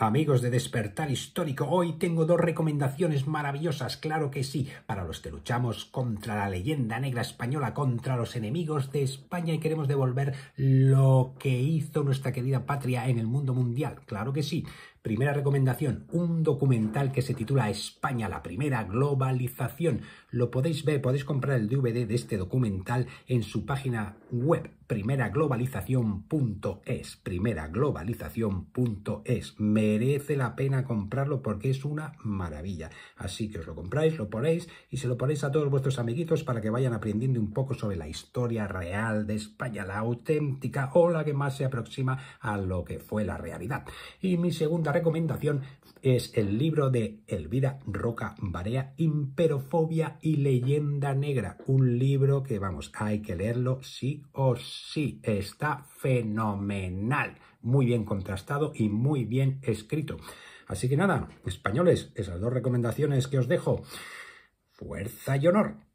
Amigos de Despertar Histórico, hoy tengo dos recomendaciones maravillosas, claro que sí, para los que luchamos contra la leyenda negra española, contra los enemigos de España y queremos devolver lo que hizo nuestra querida patria en el mundo mundial, claro que sí. Primera recomendación, un documental que se titula España, la primera globalización. Lo podéis ver, podéis comprar el DVD de este documental en su página web primeraglobalización.es primeraglobalización.es merece la pena comprarlo porque es una maravilla así que os lo compráis, lo ponéis y se lo ponéis a todos vuestros amiguitos para que vayan aprendiendo un poco sobre la historia real de España, la auténtica o la que más se aproxima a lo que fue la realidad y mi segunda recomendación es el libro de Elvira Roca Barea, Imperofobia y Leyenda Negra. Un libro que, vamos, hay que leerlo sí o sí. Está fenomenal, muy bien contrastado y muy bien escrito. Así que nada, españoles, esas dos recomendaciones que os dejo. Fuerza y honor.